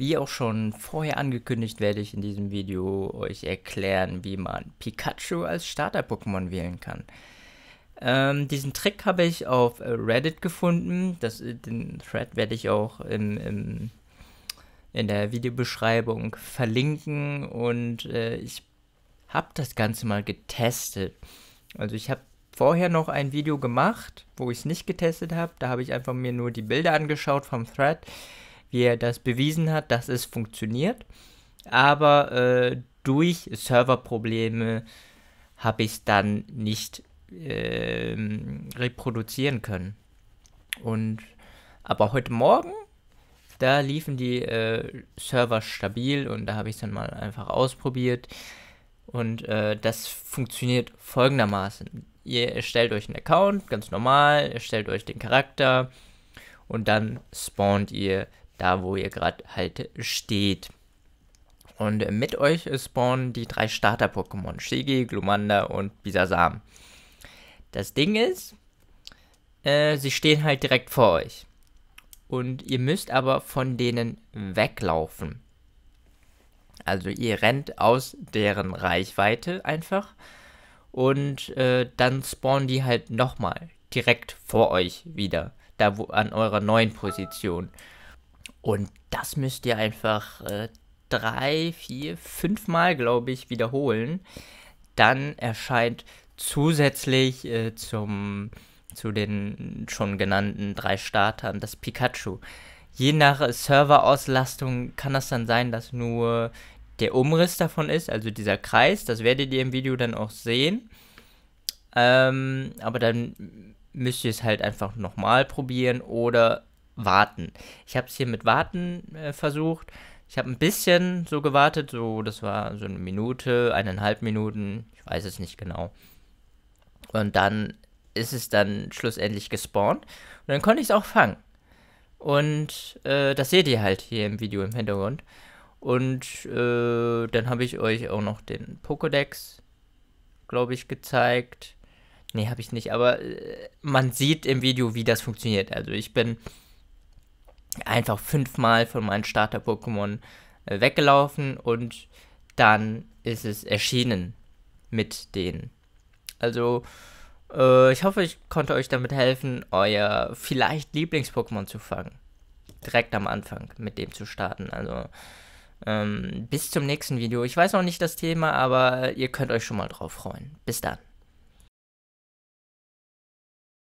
Wie auch schon vorher angekündigt, werde ich in diesem Video euch erklären, wie man Pikachu als Starter-Pokémon wählen kann. Ähm, diesen Trick habe ich auf Reddit gefunden. Das, äh, den Thread werde ich auch im, im, in der Videobeschreibung verlinken und äh, ich habe das Ganze mal getestet. Also ich habe vorher noch ein Video gemacht, wo ich es nicht getestet habe. Da habe ich einfach mir nur die Bilder angeschaut vom Thread wie er das bewiesen hat, dass es funktioniert. Aber äh, durch Serverprobleme habe ich es dann nicht äh, reproduzieren können. Und aber heute Morgen, da liefen die äh, Server stabil und da habe ich es dann mal einfach ausprobiert. Und äh, das funktioniert folgendermaßen. Ihr erstellt euch einen Account, ganz normal, erstellt euch den Charakter und dann spawnt ihr da wo ihr gerade halt steht. Und mit euch spawnen die drei Starter-Pokémon, Shigi, Glumanda und Bisasam. Das Ding ist, äh, sie stehen halt direkt vor euch. Und ihr müsst aber von denen weglaufen. Also ihr rennt aus deren Reichweite einfach. Und äh, dann spawnen die halt nochmal direkt vor euch wieder. Da wo an eurer neuen Position. Und das müsst ihr einfach äh, drei, vier, fünf Mal, glaube ich, wiederholen. Dann erscheint zusätzlich äh, zum, zu den schon genannten drei Startern das Pikachu. Je nach äh, Serverauslastung kann das dann sein, dass nur der Umriss davon ist, also dieser Kreis. Das werdet ihr im Video dann auch sehen. Ähm, aber dann müsst ihr es halt einfach nochmal probieren oder warten. Ich habe es hier mit warten äh, versucht. Ich habe ein bisschen so gewartet, so das war so eine Minute, eineinhalb Minuten, ich weiß es nicht genau. Und dann ist es dann schlussendlich gespawnt und dann konnte ich es auch fangen. Und äh, das seht ihr halt hier im Video im Hintergrund. Und äh, dann habe ich euch auch noch den Pokédex, glaube ich, gezeigt. Nee, habe ich nicht, aber äh, man sieht im Video, wie das funktioniert. Also ich bin einfach fünfmal von meinen Starter-Pokémon äh, weggelaufen und dann ist es erschienen mit denen. Also, äh, ich hoffe, ich konnte euch damit helfen, euer vielleicht Lieblings-Pokémon zu fangen. Direkt am Anfang mit dem zu starten. Also, ähm, bis zum nächsten Video. Ich weiß noch nicht das Thema, aber ihr könnt euch schon mal drauf freuen. Bis dann.